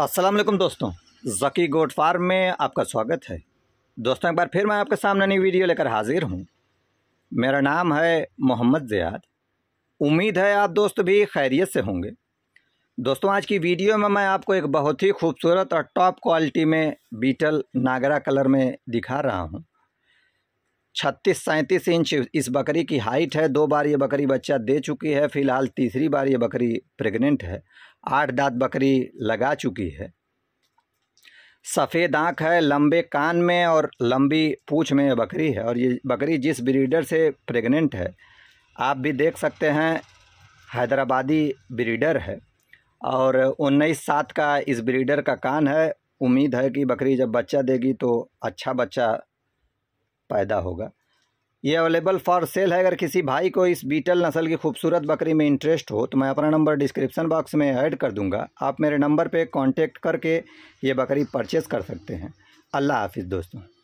असलम दोस्तों जकी goat farm में आपका स्वागत है दोस्तों एक बार फिर मैं आपके सामने नई वीडियो लेकर हाजिर हूँ मेरा नाम है मोहम्मद जयाद उम्मीद है आप दोस्त भी खैरियत से होंगे दोस्तों आज की वीडियो में मैं आपको एक बहुत ही खूबसूरत और टॉप क्वालिटी में बीटल नागरा कलर में दिखा रहा हूँ छत्तीस सैंतीस इंच इस बकरी की हाइट है दो बार ये बकरी बच्चा दे चुकी है फिलहाल तीसरी बार ये बकरी प्रेग्नेंट है आठ दांत बकरी लगा चुकी है सफ़ेद आँख है लंबे कान में और लंबी पूछ में बकरी है और ये बकरी जिस ब्रीडर से प्रेग्नेंट है आप भी देख सकते हैं हैदराबादी ब्रीडर है और उन्नीस सात का इस ब्रीडर का कान है उम्मीद है कि बकरी जब बच्चा देगी तो अच्छा बच्चा पैदा होगा ये अवेलेबल फॉर सेल है अगर किसी भाई को इस बीटल नस्ल की खूबसूरत बकरी में इंटरेस्ट हो तो मैं अपना नंबर डिस्क्रिप्शन बॉक्स में ऐड कर दूंगा आप मेरे नंबर पे कांटेक्ट करके ये बकरी परचेस कर सकते हैं अल्लाह हाफिज़ दोस्तों